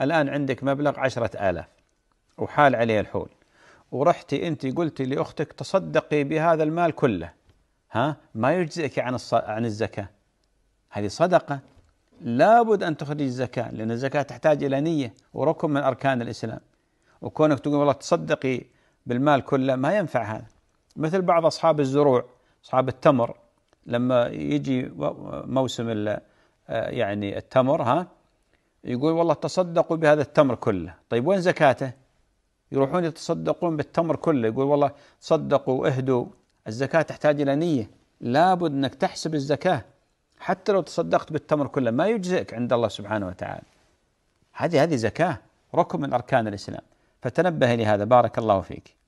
الآن عندك مبلغ عشرة آلاف وحال عليه الحول ورحتي أنت قلتي لأختك تصدقي بهذا المال كله ها ما يجزئك عن الص... عن الزكاة هذه صدقة لابد أن تخرج الزكاة لأن الزكاة تحتاج إلى نية وركن من أركان الإسلام وكونك تقول والله تصدقي بالمال كله ما ينفع هذا مثل بعض أصحاب الزروع أصحاب التمر لما يجي موسم آه، يعني التمر ها يقول والله تصدقوا بهذا التمر كله طيب وين زكاته يروحون يتصدقون بالتمر كله يقول والله صدقوا اهدوا الزكاة تحتاج إلى نية لابد أنك تحسب الزكاة حتى لو تصدقت بالتمر كله ما يجزئك عند الله سبحانه وتعالى هذه هذه زكاة ركن من أركان الإسلام فتنبه لهذا بارك الله فيك